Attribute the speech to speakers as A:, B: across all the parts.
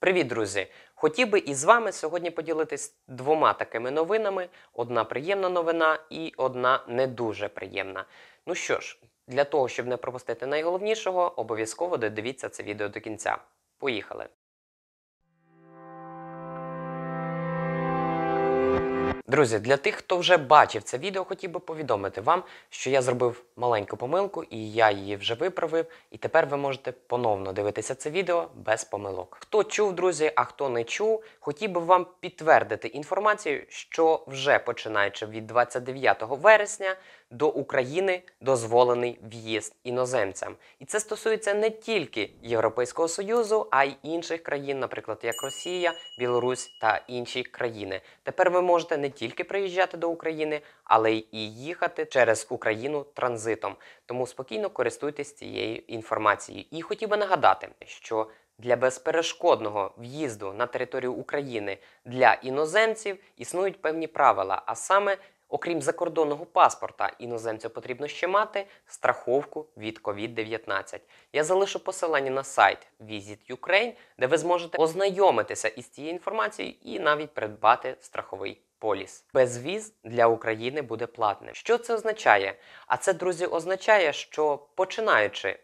A: Привіт, друзі! Хотів би із вами сьогодні поділитись двома такими новинами: одна приємна новина і одна не дуже приємна. Ну що ж, для того, щоб не пропустити найголовнішого, обов'язково додивіться це відео до кінця. Поїхали! Друзі, для тих, хто вже бачив це відео, хотів би повідомити вам, що я зробив маленьку помилку і я її вже виправив. І тепер ви можете поновно дивитися це відео без помилок. Хто чув, друзі, а хто не чув, хотів би вам підтвердити інформацію, що вже починаючи від 29 вересня до України дозволений в'їзд іноземцям. І це стосується не тільки Європейського Союзу, а й інших країн, наприклад, як Росія, Білорусь та інші країни. Тепер ви можете не тільки приїжджати до України, але і їхати через Україну транзитом. Тому спокійно користуйтесь цією інформацією. І хотів би нагадати, що для безперешкодного в'їзду на територію України для іноземців існують певні правила, а саме Окрім закордонного паспорта, іноземцю потрібно ще мати страховку від COVID-19. Я залишу посилання на сайт Visit Ukraine, де ви зможете ознайомитися із цією інформацією і навіть придбати страховий поліс. Безвіз для України буде платним. Що це означає? А це, друзі, означає, що починаючи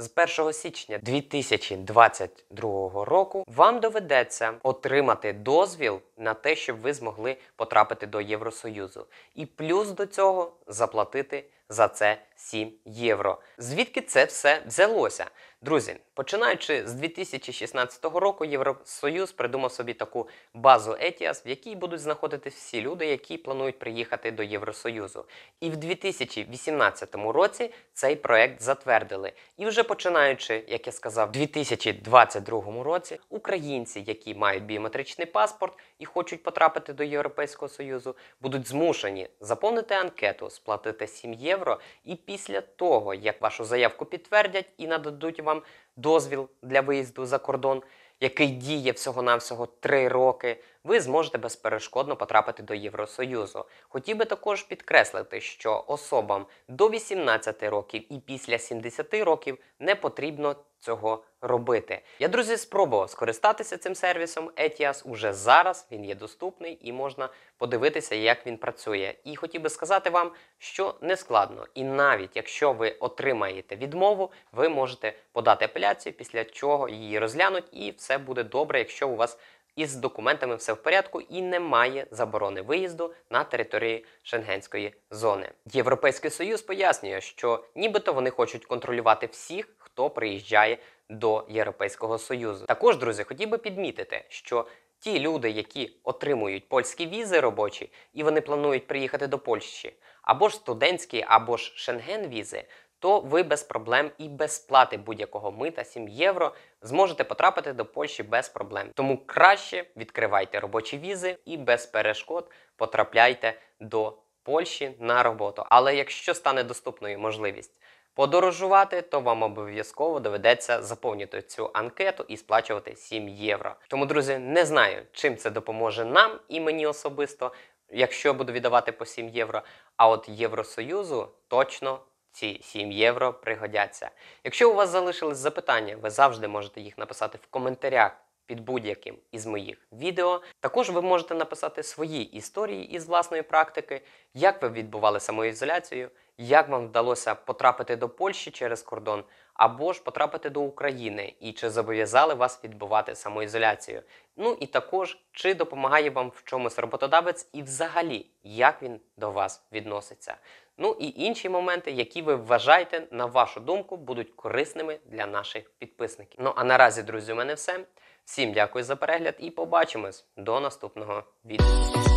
A: з 1 січня 2022 року вам доведеться отримати дозвіл на те, щоб ви змогли потрапити до Євросоюзу, і плюс до цього заплатити за це 7 євро. Звідки це все взялося? Друзі, починаючи з 2016 року, Євросоюз придумав собі таку базу ETIAS, в якій будуть знаходитись всі люди, які планують приїхати до Євросоюзу. І в 2018 році цей проект затвердили. І вже починаючи, як я сказав, у 2022 році українці, які мають біометричний паспорт і хочуть потрапити до Європейського Союзу, будуть змушені заповнити анкету, сплатити 7 євро. І після того, як вашу заявку підтвердять і нададуть вам дозвіл для виїзду за кордон який діє всього-навсього три роки, ви зможете безперешкодно потрапити до Євросоюзу. Хотів би також підкреслити, що особам до 18 років і після 70 років не потрібно цього робити. Я, друзі, спробував скористатися цим сервісом. ETIAS уже зараз він є доступний і можна подивитися, як він працює. І хотів би сказати вам, що не складно. І навіть якщо ви отримаєте відмову, ви можете подати апеляцію, після чого її розглянуть, і все буде добре, якщо у вас. Із документами все в порядку і немає заборони виїзду на території Шенгенської зони. Європейський союз пояснює, що нібито вони хочуть контролювати всіх, хто приїжджає до Європейського Союзу. Також, друзі, хотів би підмітити, що ті люди, які отримують польські візи робочі, і вони планують приїхати до Польщі, або ж студентські, або ж шенген-візи. То ви без проблем і без плати будь-якого мита 7 євро зможете потрапити до Польщі без проблем. Тому краще відкривайте робочі візи і без перешкод потрапляйте до Польщі на роботу. Але якщо стане доступною можливість подорожувати, то вам обов'язково доведеться заповнити цю анкету і сплачувати 7 євро. Тому, друзі, не знаю, чим це допоможе нам і мені особисто, якщо буду віддавати по 7 євро. А от Євросоюзу точно. Ці 7 євро пригодяться. Якщо у вас залишились запитання, ви завжди можете їх написати в коментарях під будь-яким із моїх відео. Також ви можете написати свої історії із власної практики, як ви відбували самоізоляцію, як вам вдалося потрапити до Польщі через кордон або ж потрапити до України? І чи зобов'язали вас відбувати самоізоляцію? Ну і також чи допомагає вам в чомусь роботодавець і взагалі як він до вас відноситься? Ну і інші моменти, які ви вважаєте, на вашу думку, будуть корисними для наших підписників. Ну а наразі, друзі, у мене все. Всім дякую за перегляд і побачимось до наступного відео.